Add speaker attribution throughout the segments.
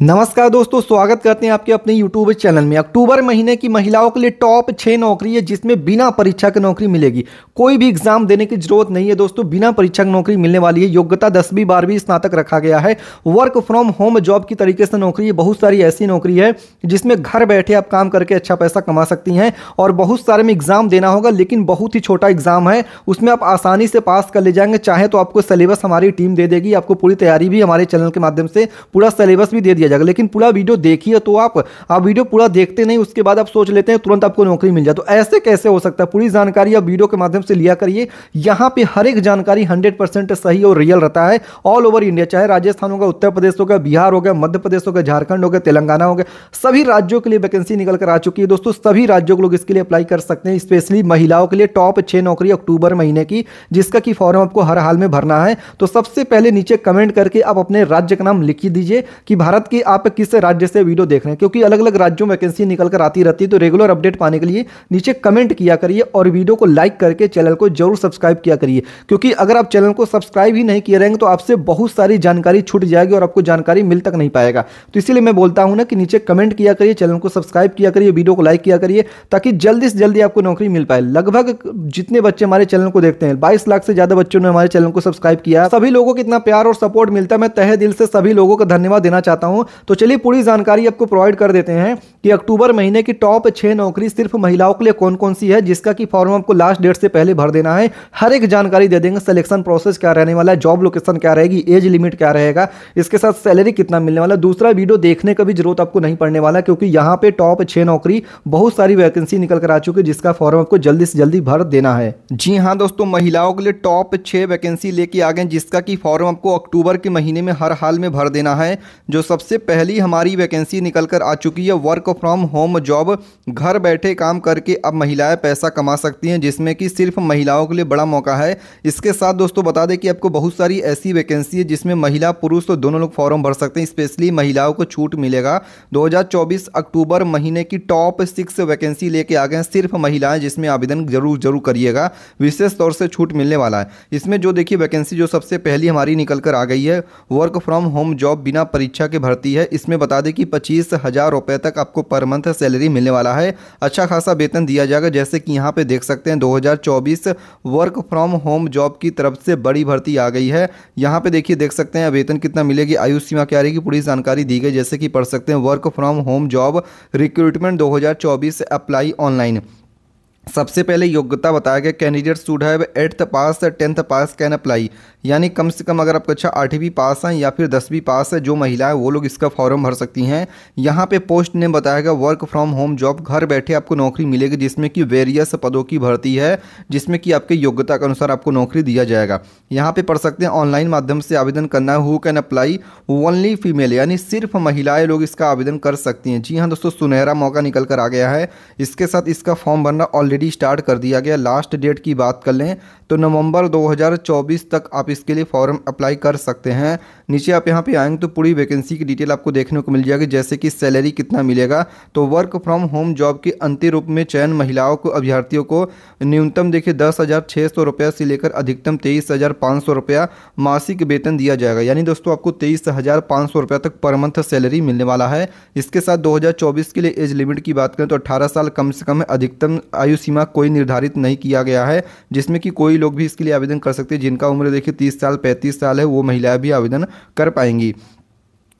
Speaker 1: नमस्कार दोस्तों स्वागत करते हैं आपके अपने यूट्यूब चैनल में अक्टूबर महीने की महिलाओं के लिए टॉप छः नौकरी है जिसमें बिना परीक्षा की नौकरी मिलेगी कोई भी एग्जाम देने की जरूरत नहीं है दोस्तों बिना परीक्षा की नौकरी मिलने वाली है योग्यता दसवीं बारहवीं स्नातक रखा गया है वर्क फ्रॉम होम जॉब की तरीके से नौकरी है बहुत सारी ऐसी नौकरी है जिसमें घर बैठे आप काम करके अच्छा पैसा कमा सकती हैं और बहुत सारे में एग्जाम देना होगा लेकिन बहुत ही छोटा एग्जाम है उसमें आप आसानी से पास कर ले जाएंगे चाहे तो आपको सिलेबस हमारी टीम दे देगी आपको पूरी तैयारी भी हमारे चैनल के माध्यम से पूरा सिलेबस भी दे दिया किया जाएगा लेकिन पूरा वीडियो देखिए तो आप आप वीडियो पूरा देखते नहीं उसके बाद आप सोच लेते हैं तुरंत आपको नौकरी मिल जाए तो ऐसे कैसे हो सकता है पूरी जानकारी आप वीडियो के माध्यम से लिया करिए यहाँ पे हर एक जानकारी हंड्रेड सही और रियल रहता है ऑल ओवर इंडिया चाहे राजस्थान होगा उत्तर प्रदेश होगा बिहार होगा मध्य प्रदेश होगा झारखंड होगा तेलंगाना होगा सभी राज्यों के लिए वैकेंसी निकल कर आ चुकी है दोस्तों सभी राज्यों के लोग इसके लिए अप्लाई कर सकते हैं स्पेशली महिलाओं के लिए टॉप छः नौकरी अक्टूबर महीने की जिसका कि फॉर्म आपको हर हाल में भरना है तो सबसे पहले नीचे कमेंट करके आप अपने राज्य का नाम लिख दीजिए कि भारत के कि आप किस राज्य से वीडियो देख रहे हैं क्योंकि अलग अलग राज्यों में वैकेंसी निकल कर आती रहती है तो रेगुलर अपडेट पाने के लिए नीचे कमेंट किया करिए और वीडियो को लाइक करके चैनल को जरूर सब्सक्राइब किया करिए क्योंकि अगर आप चैनल को सब्सक्राइब ही नहीं किए रहेंगे तो आपसे बहुत सारी जानकारी छूट जाएगी और आपको जानकारी मिल तक नहीं पाएगा तो इसीलिए मैं बोलता हूँ ना कि नीचे कमेंट किया करिए चैनल को सब्सक्राइब किया करिए वीडियो को लाइक किया करिए ताकि जल्दी से जल्दी आपको नौकरी मिल पाए लगभग जितने बच्चे हमारे चैनल को देखते हैं बाईस लाख से ज्यादा बच्चों ने हमारे चैनल को सब्सक्राइब किया सभी लोगों को इतना प्यार और सपोर्ट मिलता है मैं तहे दिल से सभी लोगों का धन्यवाद देना चाहता हूँ तो चलिए पूरी जानकारी आपको प्रोवाइड कर देते हैं कि अक्टूबर महीने की टॉप छह नौकरी सिर्फ महिलाओं के लिए कौन कौन सी है जिसका कि फॉर्म आपको लास्ट डेट से पहले भर देना है हर एक जानकारी दे देंगे सिलेक्शन प्रोसेस क्या रहने वाला है जॉब लोकेशन क्या रहेगी एज लिमिट क्या रहेगा इसके साथ सैलरी कितना मिलने वाला दूसरा वीडियो देखने का भी जरूरत आपको नहीं पड़ने वाला क्योंकि यहाँ पे टॉप छह नौकरी बहुत सारी वैकेंसी निकल कर आ चुकी है जिसका फॉर्म आपको जल्दी से जल्दी भर देना है जी हाँ दोस्तों महिलाओं के लिए टॉप छह वैकेंसी लेके आ गए जिसका कि फॉर्म आपको अक्टूबर के महीने में हर हाल में भर देना है जो सबसे पहली हमारी वैकेंसी निकल कर आ चुकी है वर्क फ्रॉम होम जॉब घर बैठे काम करके अब महिलाएं पैसा कमा सकती हैं जिसमें कि सिर्फ महिलाओं के लिए बड़ा मौका है इसके साथ दोस्तों बता दें कि आपको बहुत सारी ऐसी वैकेंसी है जिसमें महिला पुरुष तो दोनों लोग फॉर्म भर सकते हैं स्पेशली महिलाओं को छूट मिलेगा दो अक्टूबर महीने की टॉप सिक्स वैकेंसी लेके आ गए सिर्फ महिलाएं जिसमें आवेदन जरूर जरूर करिएगा विशेष तौर से छूट मिलने वाला है इसमें जो देखिए वैकेंसी जो सबसे पहली हमारी निकल कर आ गई है वर्क फ्रॉम होम जॉब बिना परीक्षा के भर्ती आती है इसमें बता दें कि पच्चीस हज़ार रुपए तक आपको पर मंथ सैलरी मिलने वाला है अच्छा खासा वेतन दिया जाएगा जैसे कि यहाँ पे देख सकते हैं 2024 वर्क फ्रॉम होम जॉब की तरफ से बड़ी भर्ती आ गई है यहाँ पे देखिए देख सकते हैं वेतन कितना मिलेगी आयु सीमा क्या रहेगी पूरी जानकारी दी गई जैसे कि पढ़ सकते हैं work from home job recruitment दो अप्लाई ऑनलाइन सबसे पहले योग्यता बताया गया candidate should have eighth pass tenth pass can apply यानी कम से कम अगर आप कक्षा अच्छा आठवीं पास हैं या फिर दसवीं पास है जो महिला है वो लोग इसका फॉर्म भर सकती हैं यहाँ पे पोस्ट नेम बताया गया वर्क फ्रॉम होम जॉब घर बैठे आपको नौकरी मिलेगी जिसमें कि वेरियस पदों की भर्ती है जिसमें कि आपके योग्यता के अनुसार आपको नौकरी दिया जाएगा यहाँ पर पढ़ सकते हैं ऑनलाइन माध्यम से आवेदन करना है who can apply only female यानी सिर्फ महिलाएं लोग इसका आवेदन कर सकती हैं जी हाँ दोस्तों सुनहरा मौका निकल कर आ गया है इसके साथ इसका फॉर्म भरना ऑलरेडी ऑलरेडी स्टार्ट कर दिया गया लास्ट डेट की बात कर लें तो नवंबर 2024 तक आप इसके लिए फॉर्म अप्लाई कर सकते हैं नीचे आप यहाँ पे आएंगे तो पूरी वैकेंसी की डिटेल आपको देखने को मिल जाएगी जैसे कि सैलरी कितना मिलेगा तो वर्क फ्रॉम होम जॉब के अंतिम रूप में चयन महिलाओं को अभ्यर्थियों को न्यूनतम देखिए दस हज़ार से लेकर अधिकतम तेईस हज़ार मासिक वेतन दिया जाएगा यानी दोस्तों आपको तेईस हज़ार तक पर मंथ सैलरी मिलने वाला है इसके साथ 2024 के लिए एज लिमिट की बात करें तो 18 साल कम से कम अधिकतम आयु सीमा कोई निर्धारित नहीं किया गया है जिसमें कि कोई लोग भी इसके लिए आवेदन कर सकते हैं जिनका उम्र देखिए तीस साल पैंतीस साल है वो महिलाएं भी आवेदन कर पाएंगी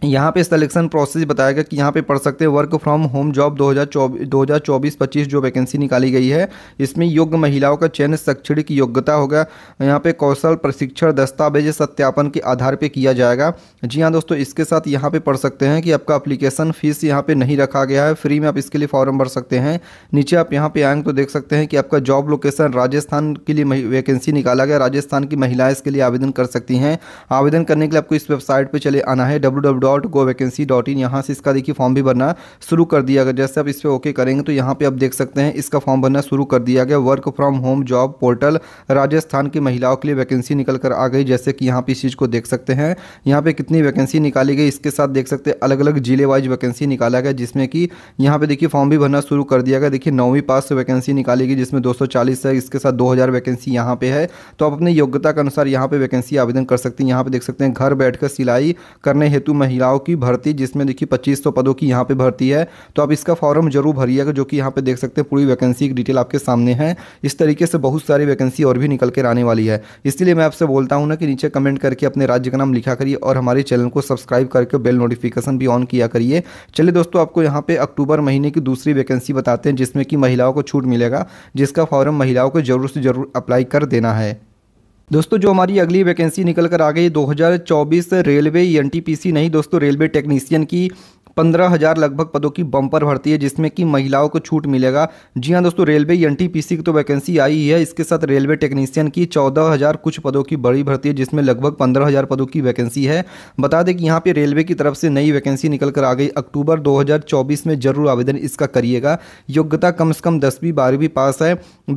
Speaker 1: यहाँ पे सिलेक्शन प्रोसेस बताया गया कि यहाँ पे पढ़ सकते हैं वर्क फ्रॉम होम जॉब 2024 25 जो वैकेंसी निकाली गई है इसमें योग्य महिलाओं का चयन शैक्षणिक योग्यता होगा यहाँ पे कौशल प्रशिक्षण दस्तावेज सत्यापन के आधार पे किया जाएगा जी हाँ दोस्तों इसके साथ यहाँ पे पढ़ सकते हैं कि आपका अप्लीकेशन फ़ीस यहाँ पर नहीं रखा गया है फ्री में आप इसके लिए फॉर्म भर सकते हैं नीचे आप यहाँ पर आएंगे तो देख सकते हैं कि आपका जॉब लोकेशन राजस्थान के लिए वैकेंसी निकाला गया राजस्थान की महिलाएँ इसके लिए आवेदन कर सकती हैं आवेदन करने के लिए आपको इस वेबसाइट पर चले आना है W dot go vacancy dot in यहाँ से इसका देखिए फॉर्म भी भरना शुरू कर दिया गया जैसे आप इस पर ओके करेंगे तो यहाँ पे आप देख सकते हैं इसका फॉर्म भरना शुरू कर दिया गया work from home job portal Rajasthan की महिलाओं के लिए वैकेंसी निकल कर आ गई जैसे कि यहाँ पर इस चीज़ को देख सकते हैं यहाँ पर कितनी वैकेंसी निकाली गई इसके साथ देख सकते हैं अलग अलग जिले वाइज वैकेंसी निकाला गया जिसमें कि यहाँ पर देखिए फॉर्म भी भरना शुरू कर दिया गया देखिए नौवीं पास वैकेंसी निकाली गई जिसमें दो है इसके साथ दो वैकेंसी यहाँ पे है तो आप अपनी योग्यता के अनुसार यहाँ पे वैकेंसी आवेदन कर सकते हैं यहाँ पे देख सकते हैं घर बैठकर सिलाई करने हेतु महिला महिलाओं की भर्ती जिसमें देखिए पच्चीस सौ पदों की यहाँ पर भर्ती है तो आप इसका फॉर्म जरूर भरिएगा जो कि यहाँ पे देख सकते हैं पूरी वैकेंसी की डिटेल आपके सामने है इस तरीके से बहुत सारी वैकेंसी और भी निकल कर आने वाली है इसलिए मैं आपसे बोलता हूँ ना कि नीचे कमेंट करके अपने राज्य का नाम लिखा करिए और हमारे चैनल को सब्सक्राइब करके बेल नोटिफिकेशन भी ऑन किया करिए चलिए दोस्तों आपको यहाँ पे अक्टूबर महीने की दूसरी वैकेंसी बताते हैं जिसमें कि महिलाओं को छूट मिलेगा जिसका फॉर्म महिलाओं को जरूर से जरूर अप्लाई कर देना है दोस्तों जो हमारी अगली वैकेंसी निकल कर आ गई 2024 रेलवे ई e नहीं दोस्तों रेलवे टेक्नीशियन की पंद्रह हज़ार लगभग पदों की बम्पर भर्ती है जिसमें कि महिलाओं को छूट मिलेगा जी हाँ दोस्तों रेलवे एन की तो वैकेंसी आई है इसके साथ रेलवे टेक्नीशियन की चौदह हज़ार कुछ पदों की बड़ी भर्ती है जिसमें लगभग पंद्रह हज़ार पदों की वैकेंसी है बता दें कि यहाँ पर रेलवे की तरफ से नई वैकेंसी निकल कर आ गई अक्टूबर दो में ज़रूर आवेदन इसका करिएगा योग्यता कम से कम दसवीं बारहवीं पास है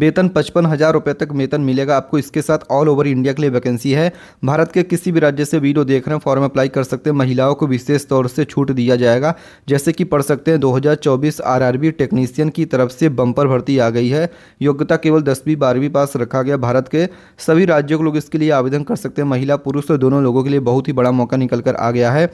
Speaker 1: वेतन पचपन हज़ार रुपये तक वेतन मिलेगा आपको इसके साथ ऑल ओवर इंडिया के लिए वैकेंसी है भारत के किसी भी राज्य से वीडियो देख रहे हैं फॉर्म अप्लाई कर सकते हैं महिलाओं को विशेष तौर से छूट दिया जाएगा गया जैसे कि पढ़ सकते हैं 2024 आरआरबी टेक्नीशियन की तरफ से बम्पर भर्ती आ गई है योग्यता केवल दसवीं बारहवीं पास रखा गया भारत के सभी राज्यों के लोग इसके लिए आवेदन कर सकते हैं महिला पुरुष दोनों लोगों के लिए बहुत ही बड़ा मौका निकल कर आ गया है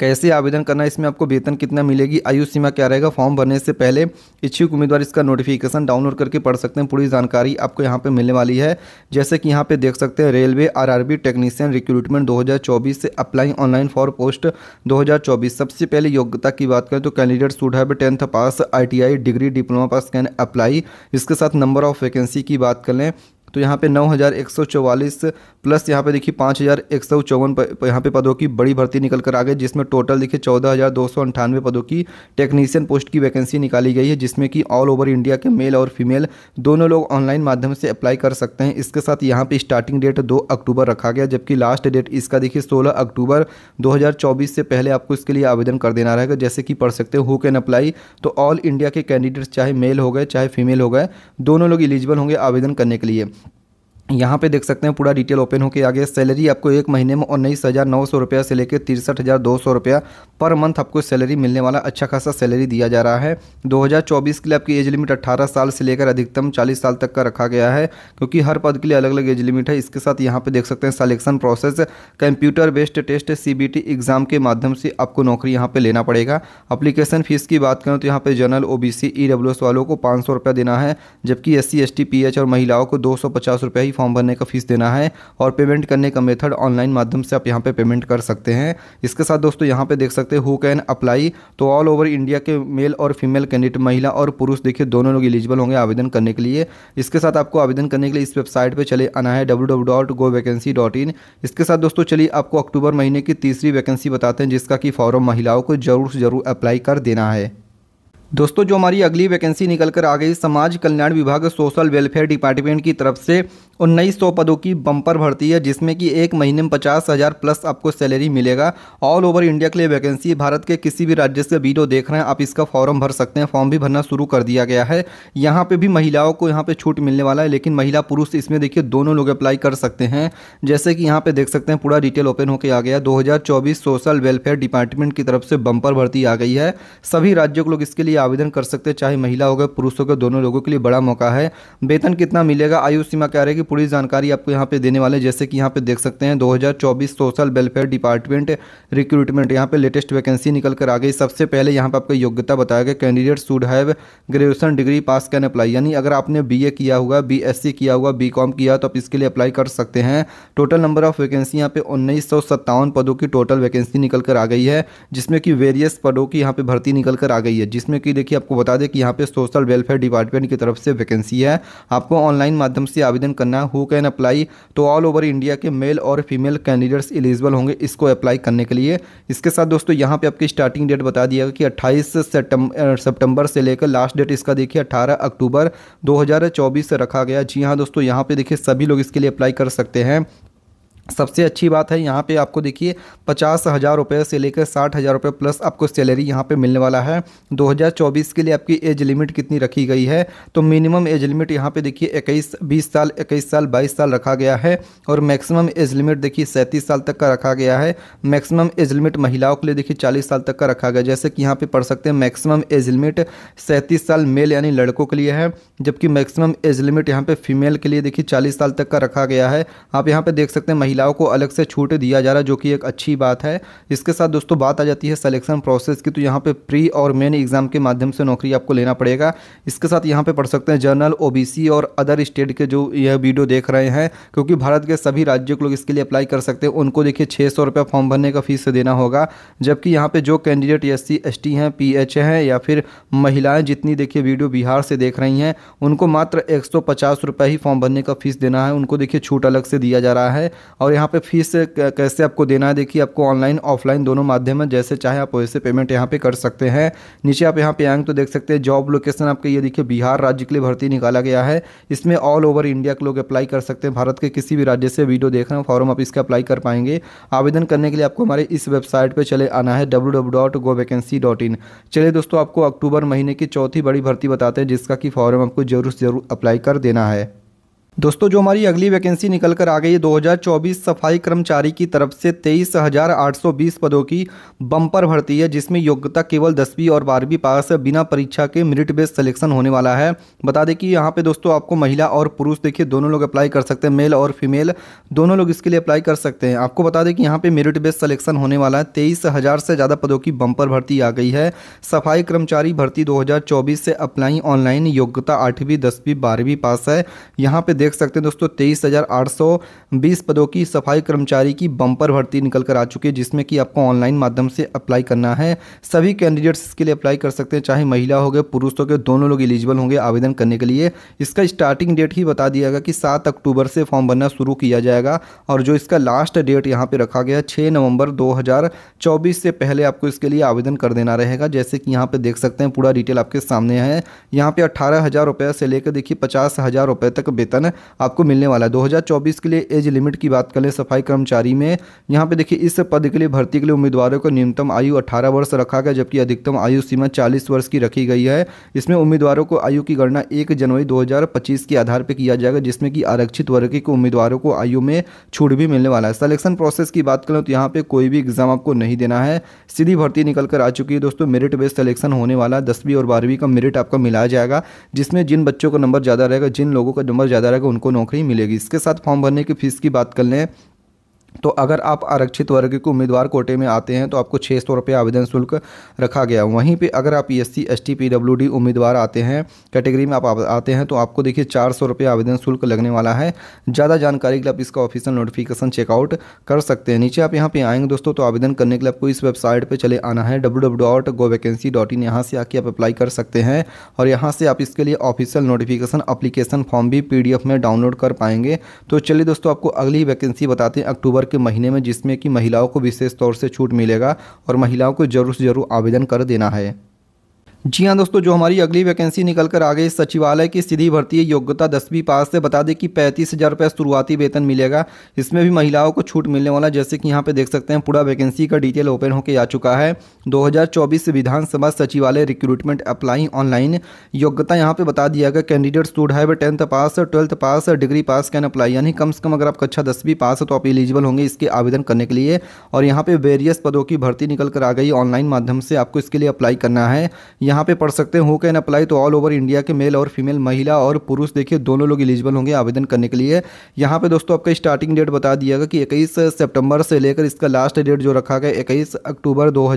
Speaker 1: कैसे आवेदन करना इसमें आपको वेतन कितना मिलेगी आयु सीमा क्या रहेगा फॉर्म भरने से पहले इच्छुक उम्मीदवार इसका नोटिफिकेशन डाउनलोड करके पढ़ सकते हैं पूरी जानकारी आपको यहाँ पे मिलने वाली है जैसे कि यहाँ पे देख सकते हैं रेलवे आरआरबी टेक्नीशियन रिक्रूटमेंट 2024 से अप्लाई ऑनलाइन फॉर पोस्ट दो सबसे पहले योग्यता की बात करें तो candidate should have tenth pass I degree diploma pass can apply इसके साथ नंबर ऑफ वैकेंसी की बात कर लें तो यहाँ पे 9,144 प्लस यहाँ पे देखिए पाँच हज़ार एक सौ चौवन यहाँ पे पदों की बड़ी भर्ती निकल कर आ गई जिसमें टोटल देखिए चौदह हज़ार दो सौ अंठानवे पदों की टेक्नीशियन पोस्ट की वैकेंसी निकाली गई है जिसमें कि ऑल ओवर इंडिया के मेल और फीमेल दोनों लोग ऑनलाइन माध्यम से अप्लाई कर सकते हैं इसके साथ यहाँ पर स्टार्टिंग डेट दो अक्टूबर रखा गया जबकि लास्ट डेट इसका देखिए सोलह अक्टूबर दो से पहले आपको इसके लिए आवेदन कर देना रहेगा जैसे कि पढ़ सकते हो कैन अप्लाई तो ऑल इंडिया के कैंडिडेट्स चाहे मेल हो गए चाहे फीमेल हो गए दोनों लोग इलिजिबल होंगे आवेदन करने के लिए यहाँ पे देख सकते हैं पूरा डिटेल ओपन होके आ गया सैलरी आपको एक महीने में उन्नीस हज़ार नौ सौ रुपया से लेकर तिरसठ हज़ार दो सौ रुपया पर मंथ आपको सैलरी मिलने वाला अच्छा खासा सैलरी दिया जा रहा है 2024 के लिए आपकी एज लिमिट 18 साल से लेकर अधिकतम 40 साल तक का रखा गया है क्योंकि हर पद के लिए अलग अलग एज लिमिट है इसके साथ यहाँ पर देख सकते हैं selection process computer based test C exam के माध्यम से आपको नौकरी यहाँ पर लेना पड़ेगा अप्लीकेशन फ़ीस की बात करें तो यहाँ पर जनरल ओ बी वालों को पाँच देना है जबकि एस सी एस और महिलाओं को दो सौ ही फॉर्म भरने का फीस देना है और पेमेंट करने का मेथड ऑनलाइन माध्यम से आप यहाँ पे पेमेंट कर सकते हैं इसके साथ दोस्तों यहाँ पे देख सकते हैं हु कैन अप्लाई तो ऑल ओवर इंडिया के मेल और फीमेल कैंडिडेट महिला और पुरुष देखिए दोनों लोग एलिजिबल होंगे आवेदन करने के लिए इसके साथ आपको आवेदन करने के लिए इस वेबसाइट पर चले आना है डब्ल्यू इसके साथ दोस्तों चलिए आपको अक्टूबर महीने की तीसरी वैकेंसी बताते हैं जिसका कि फॉरम महिलाओं को जरूर से जरूर अप्लाई कर देना है दोस्तों जो हमारी अगली वैकेंसी निकल कर आ गई समाज कल्याण विभाग सोशल वेलफेयर डिपार्टमेंट की तरफ से उन्नीस सौ पदों की बम्पर भर्ती है जिसमें कि एक महीने में पचास हज़ार प्लस आपको सैलरी मिलेगा ऑल ओवर इंडिया के लिए वैकेंसी भारत के किसी भी राज्य से वीडियो देख रहे हैं आप इसका फॉर्म भर सकते हैं फॉर्म भी भरना शुरू कर दिया गया है यहाँ पे भी महिलाओं को यहाँ पे छूट मिलने वाला है लेकिन महिला पुरुष इसमें देखिए दोनों लोग अप्लाई कर सकते हैं जैसे कि यहाँ पर देख सकते हैं पूरा डिटेल ओपन होकर आ गया दो सोशल वेलफेयर डिपार्टमेंट की तरफ से बम्पर भर्ती आ गई है सभी राज्यों के लोग इसके लिए आवेदन कर सकते हैं चाहे महिला हो गए पुरुष हो गए दोनों लोगों के लिए बड़ा मौका है वेतन कितना मिलेगा आयु सीमा क्या रहेगी की पूरी जानकारी आपको यहाँ पे देने वाले जैसे कि यहाँ पे देख सकते हैं 2024 सोशल वेलफेयर डिपार्टमेंट रिक्रूटमेंट यहाँ पे लेटेस्ट वैकेंसी निकल कर आ गई सबसे पहले यहाँ पे आपका योग्यता बताया गया candidate should have graduation degree pass can apply यानी अगर आपने बी किया हुआ बी किया हुआ बी किया तो आप इसके लिए अप्लाई कर सकते हैं टोटल नंबर ऑफ वैकेंसी यहाँ पे उन्नीस पदों की टोटल वैकेंसी निकल कर आ गई है जिसमें कि वेरियस पदों की यहाँ पे भर्ती निकल कर आ गई है जिसमें कि देखिए आपको बता दें कि यहाँ पे सोशल वेलफेयर डिपार्टमेंट की तरफ से वैकेंसी है आपको ऑनलाइन माध्यम से आवेदन करना लेना हु कैन अप्लाई तो ऑल ओवर इंडिया के मेल और फीमेल कैंडिडेट्स एलिजिबल होंगे इसको अप्लाई करने के लिए इसके साथ दोस्तों यहाँ पे आपकी स्टार्टिंग डेट बता दिया कि 28 सितंबर से लेकर लास्ट डेट इसका देखिए 18 अक्टूबर 2024 से रखा गया जी हाँ दोस्तों यहाँ पे देखिए सभी लोग इसके लिए अप्लाई कर सकते हैं सबसे अच्छी बात है यहाँ पे आपको देखिए पचास हज़ार रुपये से लेकर साठ हज़ार रुपये प्लस आपको सैलरी यहाँ पे मिलने वाला है 2024 के लिए आपकी एज लिमिट कितनी रखी गई है तो मिनिमम एज लिमिट यहाँ पे देखिए इक्कीस बीस साल इक्कीस साल बाईस साल रखा गया है और मैक्सिमम एज लिमिट देखिए सैंतीस साल तक का रखा गया है मैक्सिमम एज लिमिट महिलाओं के लिए देखिए चालीस साल तक का रखा गया जैसे कि यहाँ पर पढ़ सकते हैं मैक्सिमम एज लिमिट सैंतीस साल मेल यानी लड़कों के लिए है जबकि मैक्सिमम एज लिमिट यहाँ पर फीमेल के लिए देखिए चालीस साल तक का रखा गया है आप यहाँ पर देख सकते हैं महिलाओं को अलग से छूट दिया जा रहा है जो कि एक अच्छी बात है इसके साथ दोस्तों बात आ जाती है सलेक्शन प्रोसेस की तो यहाँ पे प्री और मेन एग्ज़ाम के माध्यम से नौकरी आपको लेना पड़ेगा इसके साथ यहाँ पे पढ़ सकते हैं जर्नल ओ और अदर स्टेट के जो यह वीडियो देख रहे हैं क्योंकि भारत के सभी राज्यों के लोग इसके लिए अप्लाई कर सकते हैं उनको देखिए छः सौ फॉर्म भरने का फीस देना होगा जबकि यहाँ पर जो candidate S C S T हैं पी एच हैं या फिर महिलाएँ जितनी देखिए वीडियो बिहार से देख रही हैं उनको मात्र एक सौ पचास ही फॉर्म भरने का फीस देना है उनको देखिए छूट अलग से दिया जा रहा है और यहाँ पे फीस कैसे आपको देना है देखिए आपको ऑनलाइन ऑफलाइन दोनों माध्यम है जैसे चाहे आप वैसे पेमेंट यहाँ पे कर सकते हैं नीचे आप यहाँ पे आएंगे तो देख सकते हैं जॉब लोकेशन आपके ये देखिए बिहार राज्य के लिए भर्ती निकाला गया है इसमें ऑल ओवर इंडिया के लोग अप्लाई कर सकते हैं भारत के किसी भी राज्य से वीडियो देख रहे हैं फॉर्म आप इसका अप्लाई कर पाएंगे आवेदन करने के लिए आपको हमारे इस वेबसाइट पर चले आना है डब्ल्यू चलिए दोस्तों आपको अक्टूबर महीने की चौथी बड़ी भर्ती बताते हैं जिसका कि फॉर्म आपको जरूर जरूर अप्लाई कर देना है दोस्तों जो हमारी अगली वैकेंसी निकल कर आ गई है 2024 सफाई कर्मचारी की तरफ से तेईस हज़ार आठ सौ बीस पदों की बम्पर भर्ती है जिसमें योग्यता केवल दसवीं और बारहवीं पास बिना परीक्षा के मेरिट बेस्ड सिलेक्शन होने वाला है बता दें कि यहाँ पे दोस्तों आपको महिला और पुरुष देखिए दोनों लोग अप्लाई कर सकते हैं मेल और फीमेल दोनों लोग इसके लिए अप्लाई कर सकते हैं आपको बता दें कि यहाँ पर मेरिट बेस्ड सलेक्शन होने वाला है तेईस से ज़्यादा पदों की बम्पर भर्ती आ गई है सफाई कर्मचारी भर्ती दो से अप्लाई ऑनलाइन योग्यता आठवीं दसवीं बारहवीं पास है यहाँ पे देख सकते हैं दोस्तों तेईस हज़ार आठ सौ बीस पदों की सफाई कर्मचारी की बम्पर भर्ती निकल कर आ चुकी है जिसमें कि आपको ऑनलाइन माध्यम से अप्लाई करना है सभी कैंडिडेट्स इसके लिए अप्लाई कर सकते हैं चाहे महिला हो गए पुरुष हो गए दोनों लोग एलिजिबल होंगे आवेदन करने के लिए इसका स्टार्टिंग डेट ही बता दिया गया कि सात अक्टूबर से फॉर्म भरना शुरू किया जाएगा और जो इसका लास्ट डेट यहाँ पर रखा गया छः नवंबर दो से पहले आपको इसके लिए आवेदन कर देना रहेगा जैसे कि यहाँ पर देख सकते हैं पूरा डिटेल आपके सामने है यहाँ पे अट्ठारह हज़ार रुपये से लेकर देखिए पचास हज़ार रुपये तक वेतन आपको मिलने वाला है 2024 के लिए एज लिमिट की बात करें सफाई कर्मचारी में यहाँ पे देखिए इस पद के लिए भर्ती के लिए उम्मीदवारों को न्यूनतम आयु अठारह वर्ष रखा गया जबकि अधिकतम आयु सीमा चालीस वर्ष की रखी गई है इसमें उम्मीदवारों को आयु की गणना एक जनवरी दो के आधार पर किया जाएगा जिसमें कि आरक्षित वर्ग के उम्मीदवारों को आयु में छूट भी मिलने वाला है सलेक्शन प्रोसेस की बात करें तो यहाँ पे कोई भी एग्जाम आपको नहीं देना है सीधी भर्ती निकल कर आ चुकी है दोस्तों मेरिट बेस्ड सिलेक्शन होने वाला दसवीं और बारहवीं का मेरिट आपका मिलाया जाएगा जिसमें जिन बच्चों का नंबर ज़्यादा रहेगा जिन लोगों का नंबर ज़्यादा रहेगा उनको नौकरी मिलेगी इसके साथ फॉर्म भरने की फीस की बात कर लें तो अगर आप आरक्षित वर्ग के उम्मीदवार कोटे में आते हैं तो आपको छः सौ रुपये आवेदन शुल्क रखा गया वहीं पे अगर आप S C S T P W D उम्मीदवार आते हैं कैटेगरी में आप आते हैं तो आपको देखिए चार सौ रुपये आवेदन शुल्क लगने वाला है ज़्यादा जानकारी के लिए आप इसका ऑफिशियल नोटिफिकेशन चेकआउट कर सकते हैं नीचे आप यहाँ पर आएंगे दोस्तों तो आवेदन करने के लिए आपको इस वेबसाइट पर चले आना है W W dot go vacancy dot in यहाँ से आके आप अप्लाई कर सकते हैं और यहाँ से आप इसके लिए ऑफिशियल नोटिफिकेशन अप्लीकेशन फॉर्म भी पी में डाउनलोड कर पाएंगे तो चलिए दोस्तों आपको अगली वैकेंसी बताते हैं अक्टूबर अक्टूबर के महीने में जिसमें कि महिलाओं को विशेष तौर से छूट मिलेगा और महिलाओं को जरूर से जरूर आवेदन कर देना है जी हाँ दोस्तों जो हमारी अगली वैकेंसी निकल कर आ गई सचिवालय की सीधी भर्ती योग्यता दसवीं पास से बता दें कि पैंतीस हज़ार रुपये शुरुआती वेतन मिलेगा इसमें भी महिलाओं को छूट मिलने वाला जैसे कि यहाँ पे देख सकते हैं पूरा वैकेंसी का डिटेल ओपन होकर आ चुका है 2024 विधानसभा सचिवालय रिक्रूटमेंट अप्लाई ऑनलाइन योग्यता यहाँ पर बता दिया गया candidate should have tenth pass twelfth pass degree pass can apply यानी कम से कम अगर आप कक्षा दसवीं पास है तो आप एलिजिबल होंगे इसके आवेदन करने के लिए और यहाँ पर वेरियस पदों की भर्ती निकल कर आ गई ऑनलाइन माध्यम से आपको इसके लिए अप्लाई करना है यहाँ पे पढ़ सकते हो कैन अप्लाई तो ऑल ओवर इंडिया के मेल और फीमेल महिला और पुरुष देखिए दोनों लोग एलिजिबल होंगे आवेदन करने के लिए यहाँ पे दोस्तों आपका स्टार्टिंग डेट बता दिया गया कि इक्कीस सितंबर से लेकर इसका लास्ट डेट जो रखा गया इक्कीस अक्टूबर दो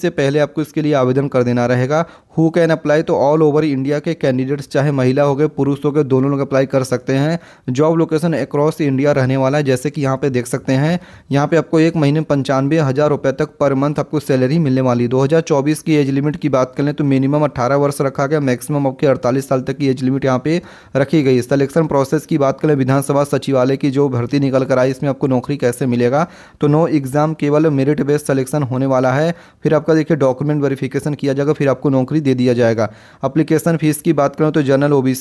Speaker 1: से पहले आपको इसके लिए आवेदन कर देना रहेगा हु कैन अप्लाई तो ऑल ओवर इंडिया के कैंडिडेट्स चाहे महिला हो गए पुरुष हो गए दोनों लोग अप्लाई कर सकते हैं जॉब लोकेशन अक्रॉस इंडिया रहने वाला है जैसे कि यहाँ पे देख सकते हैं यहाँ पे आपको एक महीने पंचानवे हज़ार रुपये तक पर मंथ आपको सैलरी मिलने वाली दो हज़ार की एज लिमिट की बात बात कर लें तो मिनिमम अट्ठारह वर्ष रखा गया मैक्सिमम आपके अड़तालीस साल तक की एज लिमिट यहाँ पे रखी गई है सलेक्शन प्रोसेस की बात करें विधानसभा सचिवालय की जो भर्ती निकल कर आई इसमें आपको नौकरी कैसे मिलेगा तो नो एग्ज़ाम केवल मेरिट बेस्ड सलेक्शन होने वाला है फिर आपका देखिए डॉक्यूमेंट वेरिफिकेशन किया जाएगा फिर आपको नौकरी दे दिया जाएगा अप्लीकेशन फीस की बात करें तो जनरल ओ बी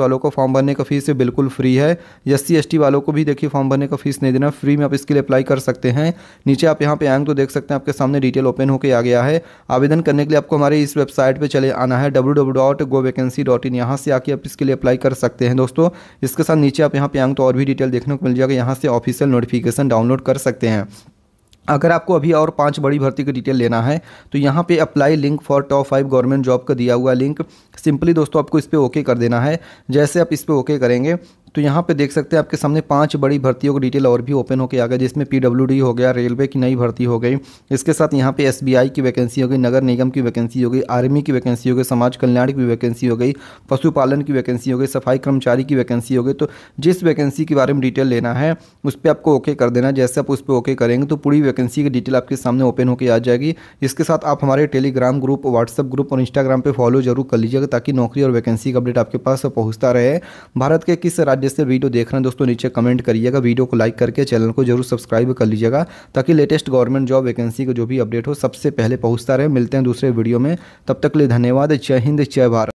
Speaker 1: वालों को फॉर्म भरने का फीस बिल्कुल फ्री है एस सी वालों को भी देखिए फॉर्म भरने का फीस नहीं देना फ्री में आप इसके लिए अप्लाई कर सकते हैं नीचे आप यहाँ पे आएंगे तो देख सकते हैं आपके सामने डिटेल ओपन होकर आ गया है आवेदन करने के लिए आपको हमारे इस वेबसाइट पे चले आना है W W dot go vacancy dot in यहाँ से आके आप इसके लिए अप्लाई कर सकते हैं दोस्तों इसके साथ नीचे आप यहाँ पे आएंगे तो और भी डिटेल देखने को मिल जाएगा यहाँ से ऑफिशियल नोटिफिकेशन डाउनलोड कर सकते हैं अगर आपको अभी और पांच बड़ी भर्ती की डिटेल लेना है तो यहाँ पे apply link for top five government job का दिया हुआ लिंक सिंपली दोस्तों आपको इस पर ओके कर देना है जैसे आप इस पर ओके करेंगे तो यहाँ पे देख सकते हैं आपके सामने पांच बड़ी भर्तियों की डिटेल और भी ओपन होकर आ गया जिसमें पी हो गया रेलवे की नई भर्ती हो गई इसके साथ यहाँ पे एस की वैकेंसी हो गई नगर निगम की वैकेंसी हो गई आर्मी की वैकेंसी हो गई समाज कल्याण की वैकेंसी हो गई पशुपालन की वैकेंसी हो गई सफाई कर्मचारी की वैकेंसी हो गई तो जिस वैकेंसी के बारे में डिटेल लेना है उस पर आपको ओके कर देना जैसे आप उस पर ओके करेंगे तो पूरी वैकेंसी की डिटेल आपके सामने ओपन होकर आ जाएगी इसके साथ आप हमारे टेलीग्राम ग्रुप व्हाट्सअप ग्रुप और इंस्टाग्राम पर फॉलो जरूर कर लीजिएगा ताकि नौकरी और वैकेंसी का अपडेट आपके पास पहुँचता रहे भारत के किस राज्य से वीडियो देख रहे हैं दोस्तों नीचे कमेंट करिएगा वीडियो को लाइक करके चैनल को जरूर सब्सक्राइब कर लीजिएगा ताकि लेटेस्ट गवर्नमेंट जॉब वैकेंसी का जो भी अपडेट हो सबसे पहले पहुँचता रहे मिलते हैं दूसरे वीडियो में तब तक के लिए धन्यवाद जय हिंद जय भारत